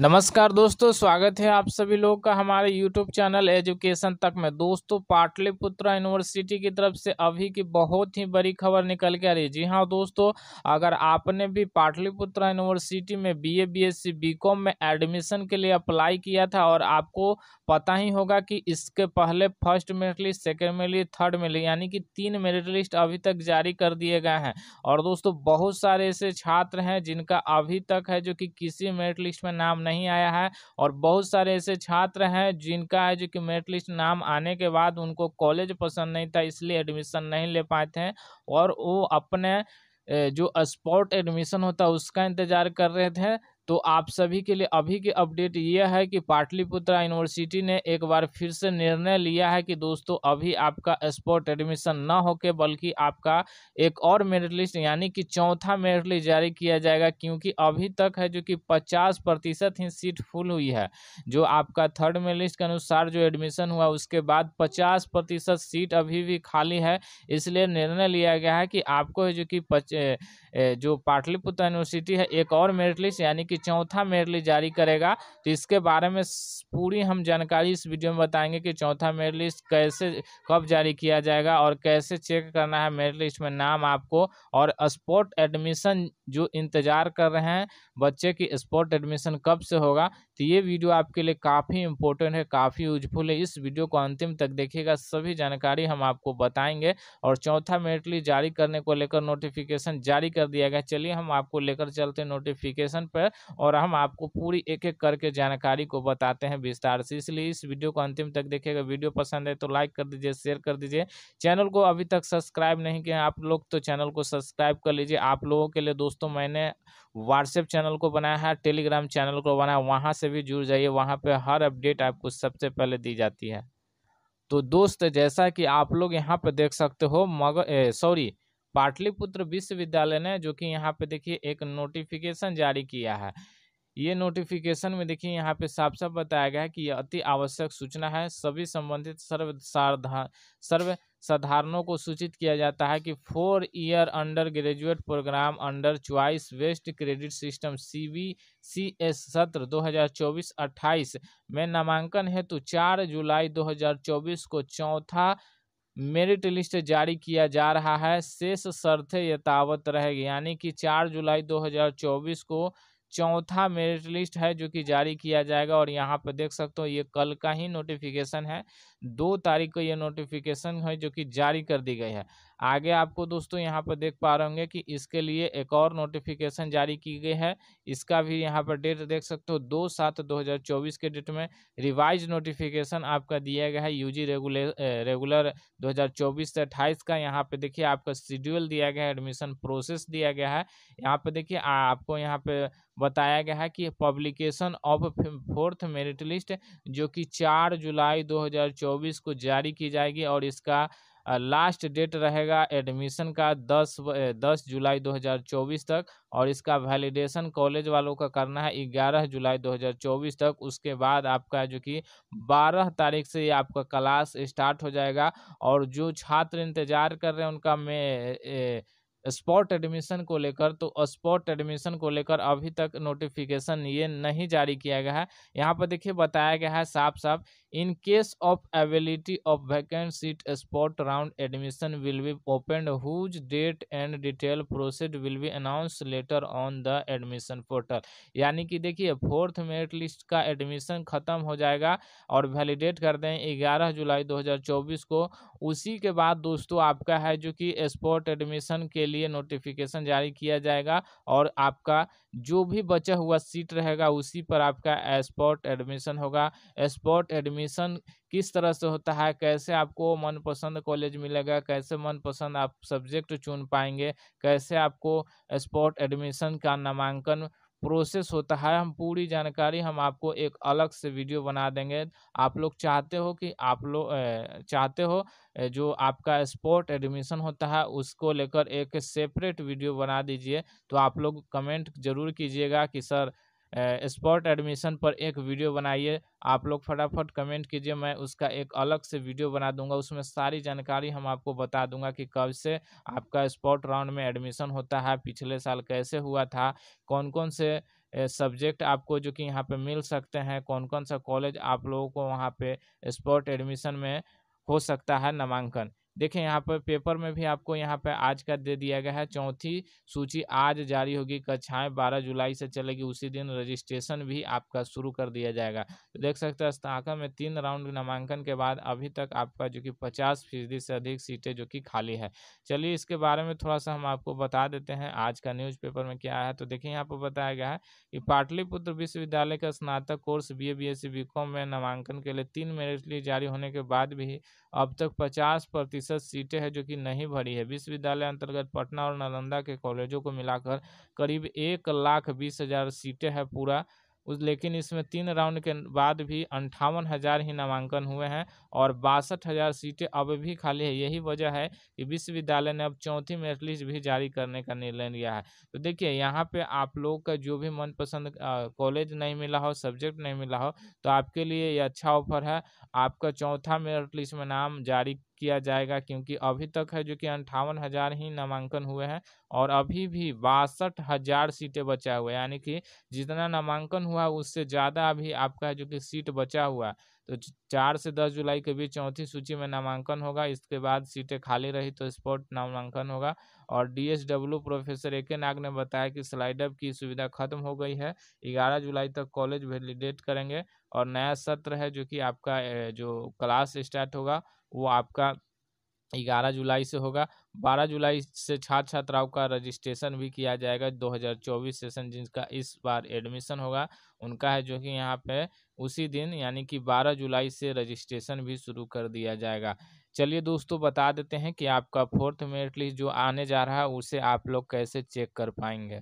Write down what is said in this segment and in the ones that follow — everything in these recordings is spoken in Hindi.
नमस्कार दोस्तों स्वागत है आप सभी लोग का हमारे यूट्यूब चैनल एजुकेशन तक में दोस्तों पाटलिपुत्र यूनिवर्सिटी की तरफ से अभी की बहुत ही बड़ी खबर निकल के आ रही है जी हाँ दोस्तों अगर आपने भी पाटलिपुत्र यूनिवर्सिटी में बीए बीएससी बीकॉम में एडमिशन के लिए अप्लाई किया था और आपको पता ही होगा कि इसके पहले first merit list second merit list third merit यानी कि तीन मेरिट लिस्ट अभी तक जारी कर दिए गए हैं और दोस्तों बहुत सारे ऐसे छात्र हैं जिनका अभी तक है जो कि किसी मेरिट लिस्ट में नाम नहीं आया है और बहुत सारे ऐसे छात्र हैं जिनका है जो कि मेरिट लिस्ट नाम आने के बाद उनको कॉलेज पसंद नहीं था इसलिए एडमिशन नहीं ले पाए थे और वो अपने जो स्पॉट एडमिशन होता है उसका इंतज़ार कर रहे थे तो आप सभी के लिए अभी की अपडेट यह है कि पाटलिपुत्र यूनिवर्सिटी ने एक बार फिर से निर्णय लिया है कि दोस्तों अभी आपका स्पोर्ट एडमिशन ना होके बल्कि आपका एक और मेरिट लिस्ट यानी कि चौथा मेरिट लिस्ट जारी किया जाएगा क्योंकि अभी तक है जो कि पचास प्रतिशत ही सीट फुल हुई है जो आपका थर्ड मेरिट लिस्ट के अनुसार जो एडमिशन हुआ उसके बाद पचास प्रतिशत सीट अभी भी खाली है इसलिए निर्णय लिया गया है कि आपको जो कि जो पाटलिपुत्र यूनिवर्सिटी है एक और मेरिट लिस्ट यानी कि चौथा मेरिट लिस्ट जारी करेगा तो इसके बारे में पूरी हम जानकारी इस वीडियो में बताएंगे कि चौथा मेरिट लिस्ट कैसे कब जारी किया जाएगा और कैसे चेक करना है मेरिट लिस्ट में नाम आपको और स्पोर्ट एडमिशन जो इंतज़ार कर रहे हैं बच्चे की स्पोर्ट एडमिशन कब से होगा तो ये वीडियो आपके लिए काफ़ी इंपॉर्टेंट है काफ़ी यूजफुल है इस वीडियो को अंतिम तक देखिएगा सभी जानकारी हम आपको बताएंगे और चौथा मेरिट लिस्ट जारी करने को लेकर नोटिफिकेशन जारी कर दिया गया चलिए हम आपको लेकर चलते नोटिफिकेशन पर और हम आपको पूरी एक एक करके जानकारी को बताते हैं विस्तार से इसलिए इस वीडियो को अंतिम तक देखिएगा वीडियो पसंद है तो लाइक कर दीजिए शेयर कर दीजिए चैनल को अभी तक सब्सक्राइब नहीं किया आप लोग तो चैनल को सब्सक्राइब कर लीजिए आप लोगों के लिए दोस्तों मैंने व्हाट्सएप चैनल को बनाया है टेलीग्राम चैनल को बनाया वहाँ से भी जुड़ जाइए वहाँ पर हर अपडेट आपको सबसे पहले दी जाती है तो दोस्त जैसा कि आप लोग यहाँ पर देख सकते हो मगर सॉरी पाटलिपुत्र विश्वविद्यालय ने जो कि यहाँ पे देखिए एक नोटिफिकेशन जारी किया है ये नोटिफिकेशन में देखिए यहाँ पे साफ साफ बताया गया है कि यह अति आवश्यक सूचना है सभी संबंधित सर्व सर्व साधारणों को सूचित किया जाता है कि four year undergraduate program under choice based credit system C B C S सत्र 2024-28 में नामांकन हेतु 4 जुलाई 2024 को चौथा मेरिट लिस्ट जारी किया जा रहा है शेष शर्तें यथावत रहेगी यानी कि 4 जुलाई 2024 को चौथा मेरिट लिस्ट है जो कि जारी किया जाएगा और यहाँ पर देख सकते हो ये कल का ही नोटिफिकेशन है दो तारीख को ये नोटिफिकेशन है जो कि जारी कर दी गई है आगे आपको दोस्तों यहाँ पर देख पा रहे होंगे कि इसके लिए एक और नोटिफिकेशन जारी की गई है इसका भी यहाँ पर डेट देख सकते हो दो सात दो हज़ार चौबीस के डेट में रिवाइज नोटिफिकेशन आपका दिया गया है यूजी रेगुले रेगुलर दो हज़ार चौबीस से अट्ठाईस का यहाँ पे देखिए आपका शेड्यूल दिया गया है एडमिशन प्रोसेस दिया गया है यहाँ पर देखिए आपको यहाँ पे बताया गया है कि publication of fourth merit list जो कि चार जुलाई दो हज़ार चौबीस को जारी की जाएगी और इसका लास्ट डेट रहेगा एडमिशन का दस दस जुलाई 2024 तक और इसका वैलिडेशन कॉलेज वालों का करना है ग्यारह जुलाई 2024 तक उसके बाद आपका जो कि बारह तारीख से आपका क्लास स्टार्ट हो जाएगा और जो छात्र इंतज़ार कर रहे हैं उनका मैं स्पॉट एडमिशन को लेकर तो स्पॉट एडमिशन को लेकर अभी तक नोटिफिकेशन ये नहीं जारी किया गया है यहाँ पर देखिए बताया गया है साफ साफ in case of availability of vacant seat spot round admission will be open whose date and detail procedure will be announce later on the admission portal यानी कि देखिए फोर्थ मेरिट लिस्ट का एडमिशन खत्म हो जाएगा और वैलिडेट कर दें ग्यारह जुलाई दो को उसी के बाद दोस्तों आपका है जो कि स्पॉट एडमिशन के लिए लिए नोटिफिकेशन जारी किया जाएगा और आपका जो भी बचा हुआ सीट रहेगा उसी पर आपका स्पॉट एडमिशन होगा स्पॉट एडमिशन किस तरह से होता है कैसे आपको मनपसंद कॉलेज मिलेगा कैसे मनपसंद आप सब्जेक्ट चुन पाएंगे कैसे आपको स्पॉट एडमिशन का नामांकन प्रोसेस होता है हम पूरी जानकारी हम आपको एक अलग से वीडियो बना देंगे आप लोग चाहते हो कि आप लोग चाहते हो जो आपका स्पोर्ट एडमिशन होता है उसको लेकर एक सेपरेट वीडियो बना दीजिए तो आप लोग कमेंट जरूर कीजिएगा कि सर स्पॉट एडमिशन पर एक वीडियो बनाइए आप लोग फटाफट कमेंट कीजिए मैं उसका एक अलग से वीडियो बना दूंगा उसमें सारी जानकारी हम आपको बता दूंगा कि कब से आपका स्पॉट राउंड में एडमिशन होता है पिछले साल कैसे हुआ था कौन कौन से सब्जेक्ट आपको जो कि यहाँ पे मिल सकते हैं कौन कौन सा कॉलेज आप लोगों को वहाँ पे स्पॉट एडमिशन में हो सकता है नामांकन देखें यहाँ पर पेपर में भी आपको यहाँ पर आज का दे दिया गया है चौथी सूची आज जारी होगी कक्षाएं बारह जुलाई से चलेगी उसी दिन रजिस्ट्रेशन भी आपका शुरू कर दिया जाएगा तो देख सकते हैं अस्ताका में तीन राउंड नामांकन के बाद अभी तक आपका जो कि पचास फीसदी से अधिक सीटें जो कि खाली है चलिए इसके बारे में थोड़ा सा हम आपको बता देते हैं आज का न्यूज़पेपर में क्या है तो देखिए यहाँ पर बताया गया है कि पाटलिपुत्र विश्वविद्यालय का स्नातक course B A B S C B com में नामांकन के लिए तीन मेरिट लिए जारी होने के बाद भी अब तक 50 प्रतिशत सीटें हैं जो कि नहीं भरी है विश्वविद्यालय अंतर्गत पटना और नालंदा के कॉलेजों को मिलाकर करीब एक लाख बीस हजार सीटें हैं पूरा उस लेकिन इसमें तीन राउंड के बाद भी अंठावन हज़ार ही नामांकन हुए हैं और बासठ हज़ार सीटें अब भी खाली है यही वजह है कि विश्वविद्यालय ने अब चौथी मेरिट लिस्ट भी जारी करने का निर्णय लिया है तो देखिए यहाँ पे आप लोग का जो भी मनपसंद कॉलेज नहीं मिला हो सब्जेक्ट नहीं मिला हो तो आपके लिए ये अच्छा ऑफर है आपका चौथा मेरिट लिस्ट में नाम जारी किया जाएगा क्योंकि अभी तक है जो कि अंठावन हज़ार ही नामांकन हुए हैं और अभी भी बासठ हज़ार सीटें बचा हुआ है यानी कि जितना नामांकन हुआ उससे ज़्यादा अभी आपका जो कि सीट बचा हुआ तो चार से दस जुलाई के बीच चौथी सूची में नामांकन होगा इसके बाद सीटें खाली रही तो स्पॉट नामांकन होगा और डीएसडब्ल्यू प्रोफेसर ए के नाग ने बताया कि स्लाइडअप की सुविधा खत्म हो गई है ग्यारह जुलाई तक कॉलेज वैलिडेट करेंगे और नया सत्र है जो कि आपका जो क्लास स्टार्ट होगा वो आपका ग्यारह जुलाई से होगा बारह जुलाई से छात्र छात्राओं का रजिस्ट्रेशन भी किया जाएगा 2024 सेशन जिनका इस बार एडमिशन होगा उनका है जो कि यहाँ पे उसी दिन यानी कि 12 जुलाई से रजिस्ट्रेशन भी शुरू कर दिया जाएगा चलिए दोस्तों बता देते हैं कि आपका फोर्थ मेरिट लिस्ट जो आने जा रहा है उसे आप लोग कैसे चेक कर पाएंगे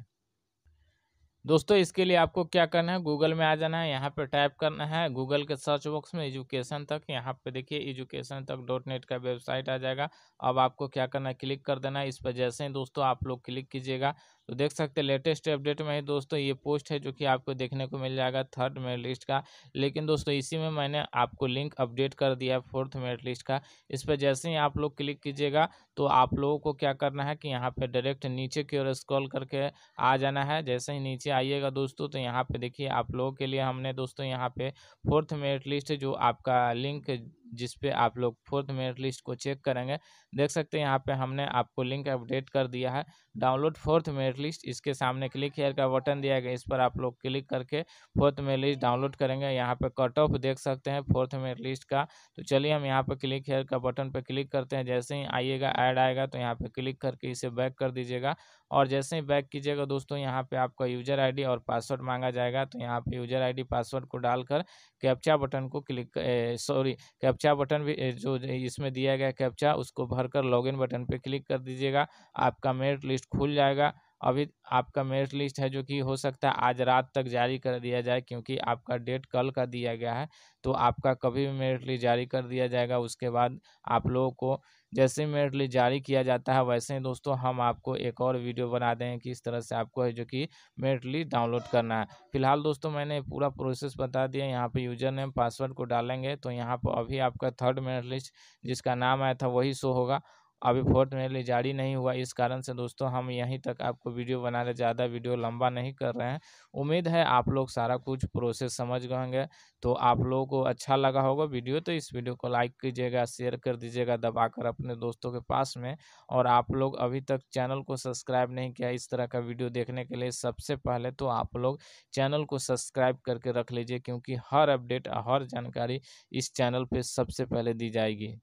दोस्तों इसके लिए आपको क्या करना है गूगल में आ जाना है यहाँ पे टाइप करना है गूगल के सर्च बॉक्स में एजुकेशन तक यहाँ पे देखिए एजुकेशन तक डॉट नेट का वेबसाइट आ जाएगा अब आपको क्या करना है क्लिक कर देना है इस पर जैसे ही दोस्तों आप लोग क्लिक कीजिएगा तो देख सकते हैं लेटेस्ट अपडेट में ही दोस्तों ये पोस्ट है जो कि आपको देखने को मिल जाएगा थर्ड मेरिट लिस्ट का लेकिन दोस्तों इसी में मैंने आपको लिंक अपडेट कर दिया फोर्थ मेरिट लिस्ट का इस पर जैसे ही आप लोग क्लिक कीजिएगा तो आप लोगों को क्या करना है कि यहाँ पर डायरेक्ट नीचे की ओर स्क्रॉल करके आ जाना है जैसे ही नीचे आइएगा दोस्तों तो यहाँ पे देखिए आप लोगों के लिए हमने दोस्तों यहाँ पे फोर्थ मेरिट लिस्ट जो आपका लिंक जिस पे आप लोग फोर्थ मेरिट लिस्ट को चेक करेंगे देख सकते हैं यहाँ पे हमने आपको लिंक अपडेट कर दिया है डाउनलोड फोर्थ मेरिट लिस्ट इसके सामने क्लिक हेयर का बटन दिया गया इस पर आप लोग क्लिक करके फोर्थ मेरिट लिस्ट डाउनलोड करेंगे यहाँ पे कट ऑफ देख सकते हैं फोर्थ मेरिट लिस्ट का तो चलिए हम यहाँ पे क्लिक हेयर का बटन पर क्लिक करते हैं जैसे ही आइएगा ऐड आएगा तो यहाँ पे क्लिक करके इसे बैक कर दीजिएगा और जैसे ही बैक कीजिएगा दोस्तों यहाँ पे आपका यूजर आई और पासवर्ड मांगा जाएगा तो यहाँ पे यूजर आई पासवर्ड को डालकर कैप्चा बटन को click sorry cap captcha button भी जो इसमें दिया गया कैप्चा उसको भरकर लॉगिन बटन पर क्लिक कर दीजिएगा आपका मेरिट लिस्ट खुल जाएगा अभी आपका मेरिट लिस्ट है जो कि हो सकता है आज रात तक जारी कर दिया जाए क्योंकि आपका डेट कल का दिया गया है तो आपका कभी भी मेरिट लिस्ट जारी कर दिया जाएगा उसके बाद आप लोगों को जैसे मेरिट लिस्ट जारी किया जाता है वैसे ही दोस्तों हम आपको एक और वीडियो बना दें कि इस तरह से आपको है जो कि मेरिट लिस्ट डाउनलोड करना है फिलहाल दोस्तों मैंने पूरा प्रोसेस बता दिया यहाँ पर यूजर नेम पासवर्ड को डालेंगे तो यहाँ पर अभी आपका थर्ड मेरिट लिस्ट जिसका नाम आया था वही शो होगा अभी फोर्थ मेल जारी नहीं हुआ इस कारण से दोस्तों हम यहीं तक आपको वीडियो बना रहे ज़्यादा वीडियो लंबा नहीं कर रहे हैं उम्मीद है आप लोग सारा कुछ प्रोसेस समझ गए होंगे तो आप लोगों को अच्छा लगा होगा वीडियो तो इस वीडियो को लाइक कीजिएगा शेयर कर दीजिएगा दबाकर अपने दोस्तों के पास में और आप लोग अभी तक चैनल को सब्सक्राइब नहीं किया इस तरह का वीडियो देखने के लिए सबसे पहले तो आप लोग चैनल को सब्सक्राइब करके रख लीजिए क्योंकि हर अपडेट हर जानकारी इस चैनल पर सबसे पहले दी जाएगी